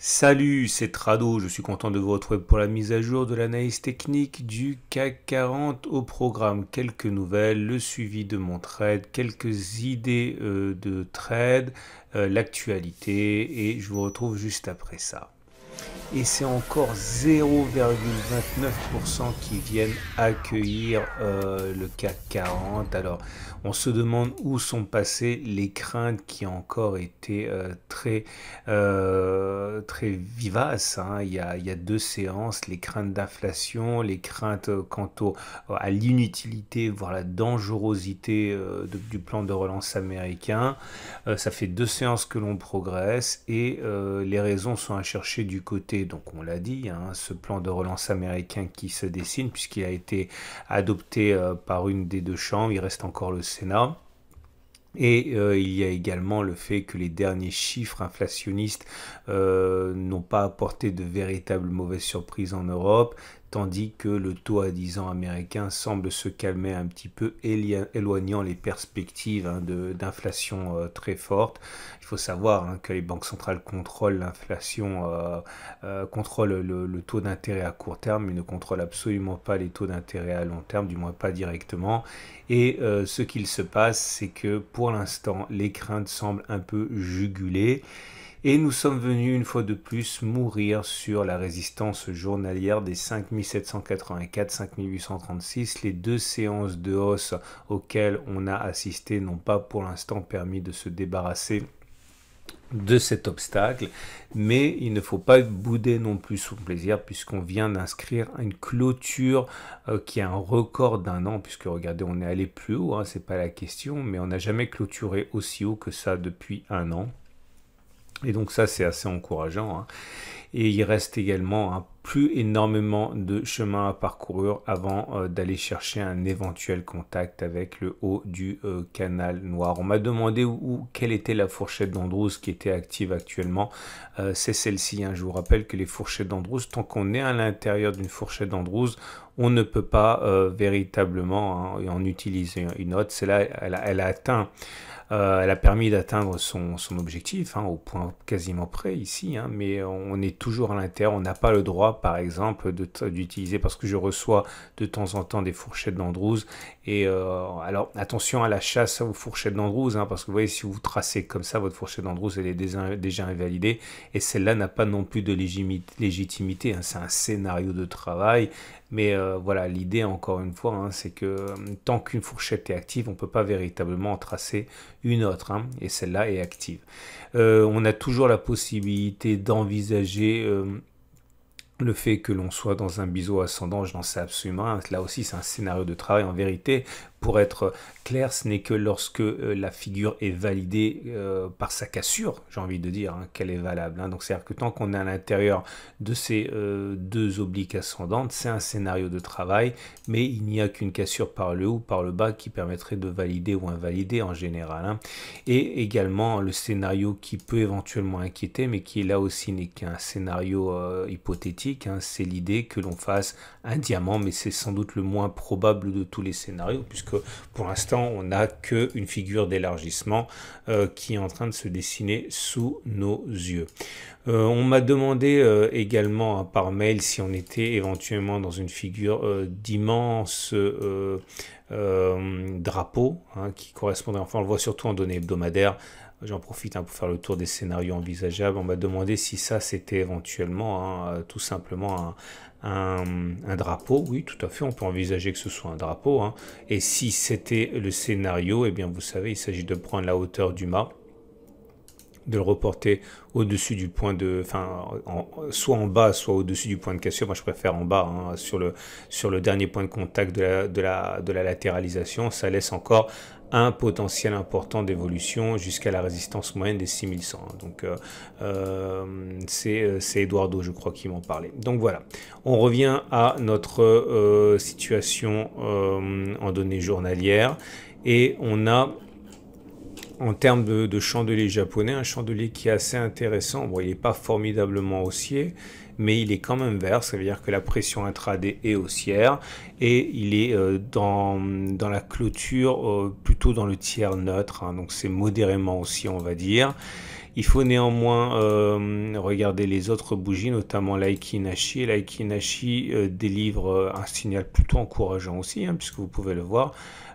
Salut, c'est Trado, je suis content de vous retrouver pour la mise à jour de l'analyse technique du CAC 40 au programme. Quelques nouvelles, le suivi de mon trade, quelques idées euh, de trade, euh, l'actualité et je vous retrouve juste après ça et c'est encore 0,29% qui viennent accueillir euh, le CAC 40. Alors, on se demande où sont passées les craintes qui ont encore été euh, très, euh, très vivaces. Hein. Il, y a, deux séances, les craintes d'inflation, les craintes quant à l'inutilité, voire la dangerosité du plan de relance américain. ça fait deux séances que l'on progresse et les raisons sont à chercher du coup donc on l'a dit, hein, ce plan de relance américain qui se dessine, puisqu'il a été adopté euh, par une des deux chambres, il reste encore le Sénat. Et euh, il y a également le fait que les derniers chiffres inflationnistes euh, n'ont pas apporté de véritables mauvaises surprises en Europe tandis que le taux à 10 ans américain semble se calmer un petit peu, éloignant les perspectives hein, d'inflation euh, très forte. Il faut savoir hein, que les banques centrales contrôlent l'inflation, euh, euh, contrôlent le, le taux d'intérêt à court terme, mais ne contrôlent absolument pas les taux d'intérêt à long terme, du moins pas directement. Et ce qu'il se passe, c'est que pour l'instant, les craintes semblent un peu jugulées et nous sommes venus une fois de plus mourir sur la résistance journalière des 5784-5836. Les deux séances de hausse auxquelles on a assisté n'ont pas pour l'instant permis de se débarrasser de cet obstacle, mais il ne faut pas bouder non plus son plaisir puisqu'on vient d'inscrire une clôture euh, qui a un record d'un an puisque regardez on est allé plus haut, hein, c'est pas la question, mais on n'a jamais clôturé aussi haut que ça depuis un an. Et donc ça, c'est assez encourageant. Hein. Et il reste également un plus énormément de chemin à parcourir avant euh, d'aller chercher un éventuel contact avec le haut du euh, canal noir. On m'a demandé où, quelle était la fourchette d'Andrews qui était active actuellement. Euh, c'est celle-ci. Hein. Je vous rappelle que les fourchettes d'Andrews, tant qu'on est à l'intérieur d'une fourchette d'Andrews, on ne peut pas véritablement hein, en utiliser une autre. C'est là, elle a, atteint, elle a permis d'atteindre son, objectif hein, au point quasiment près ici, mais on est toujours à l'intérieur, on n'a pas le droit par exemple, d'utiliser, parce que je reçois de temps en temps des fourchettes d'Andrews. Et euh, alors, attention à la chasse aux fourchettes d'Andrews, hein, parce que vous voyez, si vous tracez comme ça, votre fourchette d'Andrews, elle est déjà, invalidée. Et celle-là n'a pas non plus de légitimité. Hein, c'est un scénario de travail. Mais euh, voilà, l'idée, encore une fois, hein, c'est que euh, tant qu'une fourchette est active, on ne peut pas véritablement en tracer une autre. et celle-là est active. on a toujours la possibilité d'envisager le fait que l'on soit dans un biseau ascendant, je n'en sais absolument rien. Là aussi, c'est un scénario de travail. En vérité, pour être clair, ce n'est que lorsque euh, la figure est validée euh, par sa cassure, j'ai envie de dire, hein, qu'elle est valable. Hein. Donc c'est-à-dire que tant qu'on est à l'intérieur de ces euh, deux obliques ascendantes, c'est un scénario de travail, mais il n'y a qu'une cassure par le haut ou par le bas qui permettrait de valider ou invalider en général. Hein. Et également le scénario qui peut éventuellement inquiéter, mais qui là aussi n'est qu'un scénario hypothétique, c'est l'idée que l'on fasse un diamant, mais c'est sans doute le moins probable de tous les scénarios, puisque pour l'instant, on n'a qu'une figure d'élargissement euh, qui est en train de se dessiner sous nos yeux. Euh, on m'a demandé euh, également hein, par mail si on était éventuellement dans une figure d'immense drapeau hein, qui correspondait, enfin on le voit surtout en données hebdomadaires, J'en profite hein, pour faire le tour des scénarios envisageables. On m'a demandé si ça c'était éventuellement tout simplement un, un, drapeau, oui, tout à fait, on peut envisager que ce soit un drapeau. Hein. Et si c'était le scénario, eh bien, vous savez, il s'agit de prendre la hauteur du mât de le reporter au-dessus du point de, enfin, soit en bas, soit au-dessus du point de cassure. Moi, je préfère en bas, hein, sur le sur le dernier point de contact de la, de la latéralisation. Ça laisse encore un potentiel important d'évolution jusqu'à la résistance moyenne des 6100. Donc euh, euh, euh, c'est Eduardo, je crois, qui m'en parlait. Donc voilà, on revient à notre situation en données journalières et on a en termes de, chandelier japonais, un chandelier qui est assez intéressant. il n'est pas formidablement haussier, mais il est quand même vert, ça veut dire que la pression intraday est haussière et il est euh, dans, la clôture euh, plutôt dans le tiers neutre, hein. donc c'est modérément haussier, on va dire. Il faut néanmoins euh, regarder les autres bougies, notamment l'Aikinashi. L'Aikinashi délivre un signal plutôt encourageant aussi, hein, puisque vous pouvez le voir.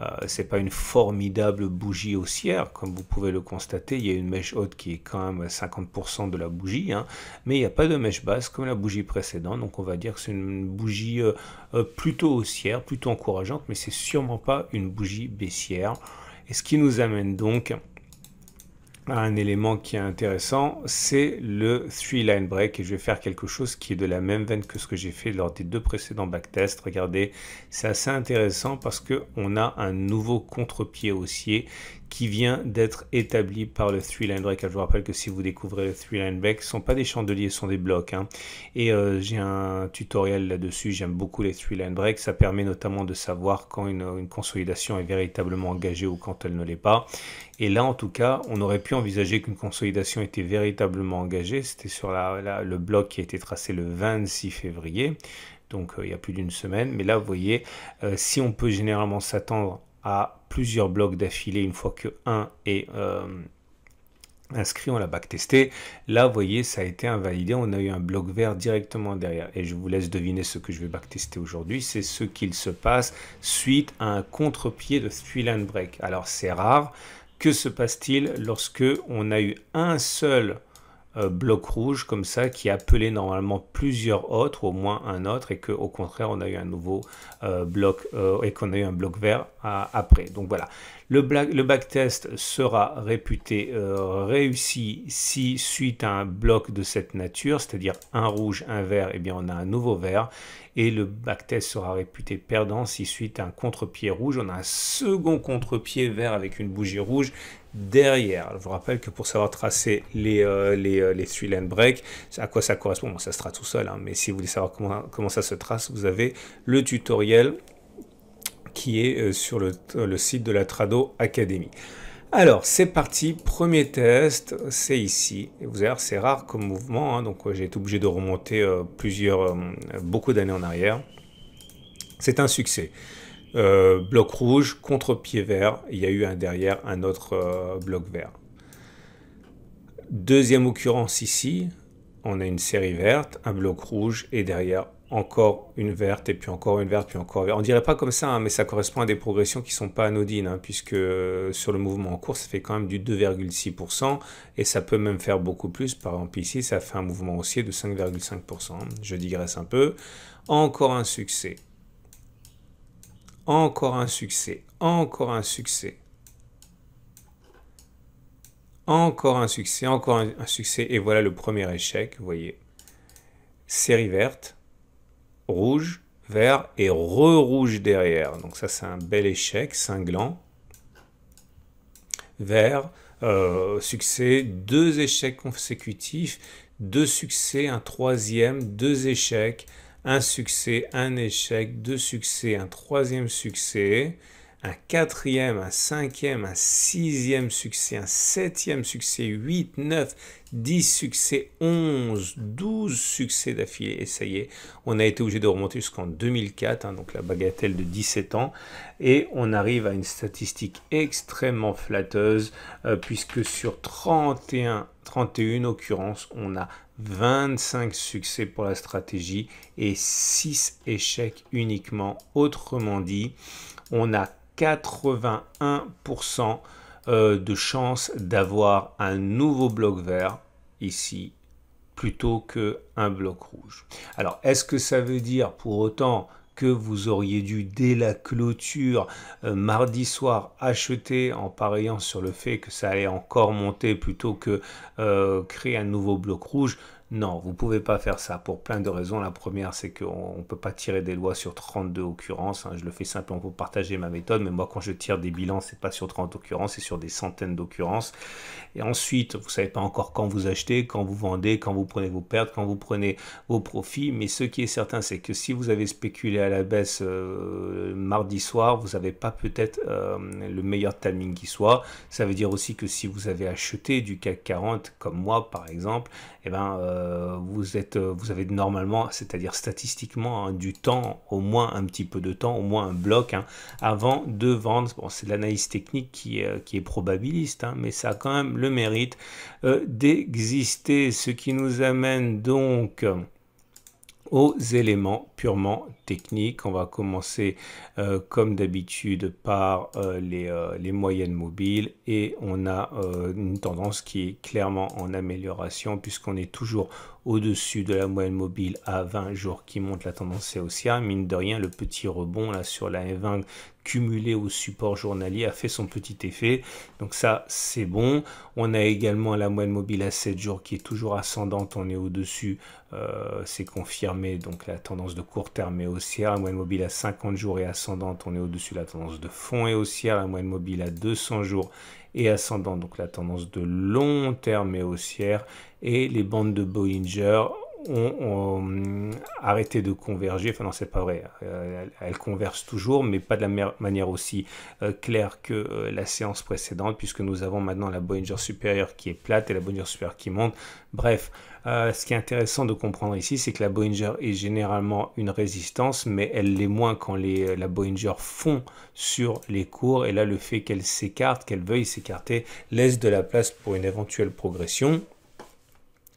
Euh, c'est pas une formidable bougie haussière, comme vous pouvez le constater. Il y a une mèche haute qui est quand même 50% de la bougie, hein. mais il n'y a pas de mèche basse comme la bougie précédente. Donc on va dire que c'est une bougie euh, euh, plutôt haussière, plutôt encourageante, mais c'est sûrement pas une bougie baissière. Et ce qui nous amène donc un élément qui est intéressant, c'est le three-line break. Et je vais faire quelque chose qui est de la même veine que ce que j'ai fait lors des deux précédents backtests. Regardez, c'est assez intéressant parce qu'on a un nouveau contre-pied haussier qui vient d'être établi par le three line break. je vous rappelle que si vous découvrez le three line break, ce ne sont pas des chandeliers, ce sont des blocs. Hein. Et euh, j'ai un tutoriel là-dessus. J'aime beaucoup les three line break. Ça permet notamment de savoir quand une consolidation est véritablement engagée ou quand elle ne l'est pas. Et là, en tout cas, on aurait pu envisager qu'une consolidation était véritablement engagée. C'était sur le bloc qui a été tracé le 26 février, donc euh, il y a plus d'une semaine. Mais là, vous voyez, euh, si on peut généralement s'attendre à plusieurs blocs d'affilée une fois que un est... Euh, inscrit, on l'a backtesté. Là, vous voyez, ça a été invalidé. On a eu un bloc vert directement derrière. Et je vous laisse deviner ce que je vais backtester aujourd'hui. C'est ce qu'il se passe suite à un contre-pied de and break. Alors, c'est rare. Que se passe-t-il lorsque on a eu un seul euh, bloc rouge comme ça qui appelait normalement plusieurs autres, au moins un autre, et au contraire on a eu un nouveau euh, bloc euh, et qu'on a eu un bloc vert après. Donc voilà, le, le backtest sera réputé réussi si suite à un bloc de cette nature, c'est-à-dire un rouge, un vert, et eh bien on a un nouveau vert, et le backtest sera réputé perdant si suite à un contre-pied rouge, on a un second contre-pied vert avec une bougie rouge, derrière. Je vous rappelle que pour savoir tracer les, three euh, les, euh, les break, à quoi ça correspond, ça se tout seul, hein, mais si vous voulez savoir comment, comment ça se trace, vous avez le tutoriel qui est euh, sur le, site de la Trado Academy. Alors, c'est parti, premier test, c'est ici. vous allez voir, c'est rare comme mouvement, hein, donc j'ai été obligé de remonter plusieurs, beaucoup d'années en arrière. C'est un succès. Euh, bloc rouge contre pied vert. Il y a eu un derrière un autre euh, bloc vert. Deuxième occurrence ici, on a une série verte, un bloc rouge et derrière encore une verte et puis encore une verte puis encore verte. On dirait pas comme ça, hein, mais ça correspond à des progressions qui sont pas anodines hein, puisque euh, sur le mouvement en cours, ça fait quand même du 2,6% et ça peut même faire beaucoup plus. Par exemple ici, ça fait un mouvement haussier de 5,5%. Je digresse un peu. Encore un succès. Encore un succès. Encore un succès. Encore un succès. Encore un, succès. Et voilà le premier échec, vous voyez. Série verte, rouge, vert et re-rouge derrière. Donc ça, c'est un bel échec, cinglant. Vert, euh, succès, deux échecs consécutifs, deux succès, un troisième, deux échecs, un succès, un échec, deux succès, un troisième succès, un quatrième, un cinquième, un sixième succès, un septième succès, huit, neuf, dix succès, onze, douze succès d'affilée. Et ça y est, on a été obligé de remonter jusqu'en 2004, hein, donc la bagatelle de 17 ans. Et on arrive à une statistique extrêmement flatteuse, euh, puisque sur 31, 31 occurrences, on a 25 succès pour la stratégie et 6 échecs uniquement. Autrement dit, on a 81% euh, de chance d'avoir un nouveau bloc vert ici plutôt qu'un bloc rouge. Alors, est-ce que ça veut dire pour autant que vous auriez dû dès la clôture euh, mardi soir acheter en pariant sur le fait que ça allait encore monter plutôt que euh, créer un nouveau bloc rouge, non, vous ne pouvez pas faire ça pour plein de raisons. La première, c'est qu'on ne peut pas tirer des lois sur 32 occurrences. Hein. Je le fais simplement pour partager ma méthode, mais moi, quand je tire des bilans, c'est pas sur 30 occurrences, c'est sur des centaines d'occurrences. Et ensuite, vous ne savez pas encore quand vous achetez, quand vous vendez, quand vous prenez vos pertes, quand vous prenez vos profits. Mais ce qui est certain, c'est que si vous avez spéculé à la baisse euh, mardi soir, vous n'avez pas peut-être euh, le meilleur timing qui soit. Ça veut dire aussi que si vous avez acheté du CAC 40, comme moi par exemple, eh ben, euh, euh, vous, êtes, euh, vous avez normalement, c'est-à-dire statistiquement, hein, du temps, au moins un petit peu de temps, au moins un bloc, hein, avant de vendre. Bon, c'est l'analyse technique qui, euh, qui est probabiliste, hein, mais ça a quand même le mérite d'exister, ce qui nous amène donc aux éléments purement techniques. On va commencer euh, comme d'habitude par euh, euh, les, moyennes mobiles et on a une tendance qui est clairement en amélioration puisqu'on est toujours au-dessus de la moyenne mobile à 20 jours qui monte la tendance haussière. Mine de rien, le petit rebond là sur la M20 cumulé au support journalier a fait son petit effet. Donc ça, c'est bon. On a également la moyenne mobile à 7 jours qui est toujours ascendante. On est au-dessus, euh, c'est confirmé. Donc la tendance de court terme est haussière. La moyenne mobile à 50 jours est ascendante. On est au-dessus la tendance de fond est haussière. La moyenne mobile à 200 jours est ascendante. Donc la tendance de long terme est haussière. Et les bandes de Bollinger ont, euh, arrêté de converger. Enfin non, c'est pas vrai. Elle euh, elles toujours, mais pas de la manière aussi euh, claire que la séance précédente, puisque nous avons maintenant la Bollinger supérieure qui est plate et la Bollinger supérieure qui monte. Bref, ce qui est intéressant de comprendre ici, c'est que la Bollinger est généralement une résistance, mais elle l'est moins quand les, la Bollinger fond sur les cours. Et là, le fait qu'elle s'écarte, qu'elle veuille s'écarter, laisse de la place pour une éventuelle progression.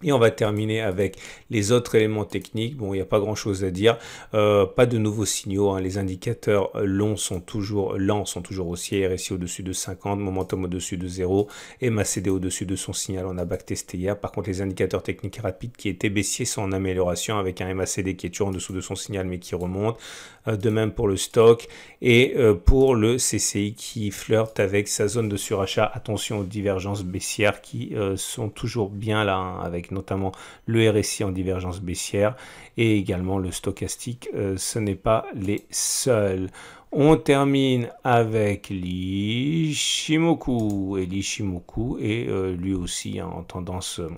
Et on va terminer avec les autres éléments techniques. Bon, il n'y a pas grand-chose à dire. Euh, pas de nouveaux signaux. Hein. Les indicateurs euh, longs sont toujours lents, sont toujours haussiers. RSI au-dessus de 50, momentum au-dessus de 0 MACD au-dessus de son signal. On a backtesté hier. Par contre, les indicateurs techniques rapides qui étaient baissiers sont en amélioration avec un MACD qui est toujours en dessous de son signal mais qui remonte. Euh, de même pour le stock et pour le CCI qui flirte avec sa zone de surachat. Attention aux divergences baissières qui sont toujours bien là hein, avec notamment le RSI en divergence baissière et également le stochastique. Euh, ce n'est pas les seuls. On termine avec l'Ishimoku. Et l'Ishimoku est euh, lui aussi hein, en tendance euh,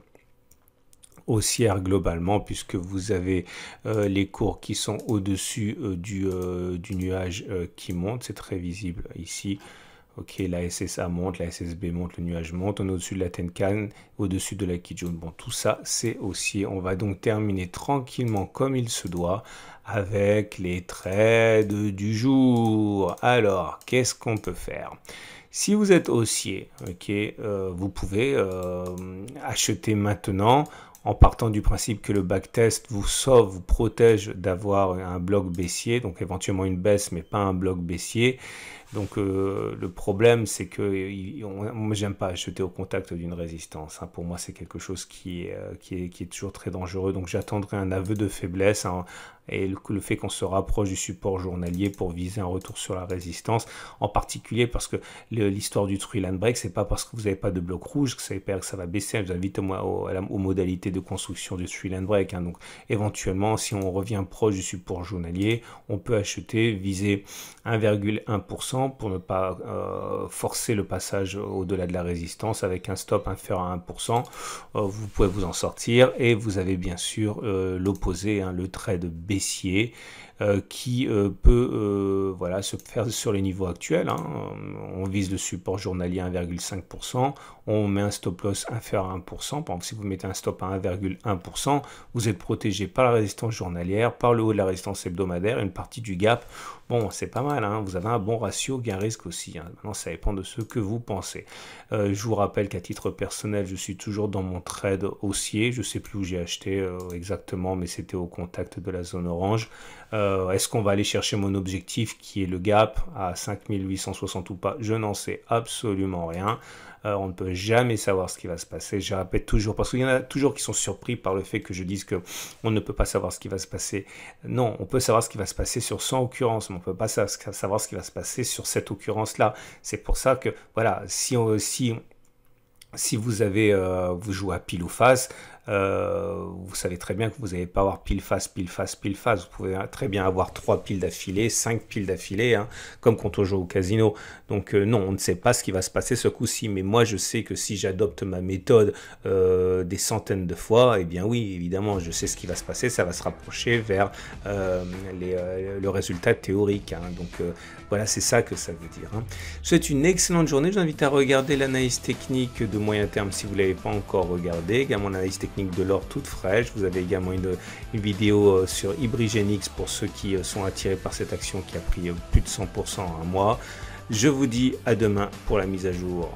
haussière globalement puisque vous avez les cours qui sont au-dessus du nuage qui monte, c'est très visible ici. Ok, la SSA monte, la SSB monte, le nuage monte, on est au-dessus de la Tenkan, au-dessus de la Kijun. Bon, tout ça, c'est haussier. On va donc terminer tranquillement comme il se doit avec les trades du jour. Alors, qu'est-ce qu'on peut faire si vous êtes haussier, ok, euh, vous pouvez euh, acheter maintenant en partant du principe que le backtest vous sauve, vous protège d'avoir un bloc baissier, donc éventuellement une baisse mais pas un bloc baissier. Donc euh, le problème, c'est que moi, j'aime pas acheter au contact d'une résistance. Hein. Pour moi, c'est quelque chose euh, qui, est, toujours très dangereux. Donc j'attendrai un aveu de faiblesse hein, et le, fait qu'on se rapproche du support journalier pour viser un retour sur la résistance, en particulier parce que l'histoire du 3-Land Break, c'est pas parce que vous n'avez pas de bloc rouge que ça, que ça va baisser. Je vous invite moi aux modalités de construction du 3-Land Break. Hein. Donc éventuellement, si on revient proche du support journalier, on peut acheter, viser 1,1% pour ne pas euh, forcer le passage au-delà de la résistance avec un stop inférieur à 1%. Euh, vous pouvez vous en sortir et vous avez bien sûr euh, l'opposé, hein, le trade baissier euh, qui euh, peut euh, voilà, se faire sur les niveaux actuels. Hein. On vise le support journalier 1,5%, on met un stop loss inférieur à 1%. Par exemple, si vous mettez un stop à 1,1%, vous êtes protégé par la résistance journalière, par le haut de la résistance hebdomadaire, une partie du gap. Bon, c'est pas mal, hein. vous avez un bon ratio gain-risque aussi. Hein. Maintenant, ça dépend de ce que vous pensez. je vous rappelle qu'à titre personnel, je suis toujours dans mon trade haussier. Je ne sais plus où j'ai acheté exactement, mais c'était au contact de la zone orange. Euh, est-ce qu'on va aller chercher mon objectif qui est le gap à 5860 ou pas Je n'en sais absolument rien. Euh, on ne peut jamais savoir ce qui va se passer. Je répète toujours, parce qu'il y en a toujours qui sont surpris par le fait que je dise que on ne peut pas savoir ce qui va se passer. Non, on peut savoir ce qui va se passer sur 100 occurrences, mais on ne peut pas savoir ce qui va se passer sur cette occurrence-là. C'est pour ça que, voilà, si Si vous avez euh, vous jouez à pile ou face, euh, vous savez très bien que vous n'allez pas avoir pile face, pile face, pile face. Vous pouvez hein, très bien avoir trois piles d'affilée, cinq piles d'affilée, hein, comme quand on joue au casino. Donc euh, non, on ne sait pas ce qui va se passer ce coup-ci. Mais moi, je sais que si j'adopte ma méthode euh, des centaines de fois, eh bien oui, évidemment, je sais ce qui va se passer. Ça va se rapprocher vers le résultat théorique. Hein. Donc voilà, c'est ça que ça veut dire. Hein. C'est une excellente journée. Je vous invite à regarder l'analyse technique de moyen terme si vous ne l'avez pas encore regardé. Également l'analyse technique de l'or toute fraîche. Vous avez également une, vidéo euh, sur Hybrigenix pour ceux qui euh, sont attirés par cette action qui a pris euh, plus de 100% en un mois. Je vous dis à demain pour la mise à jour.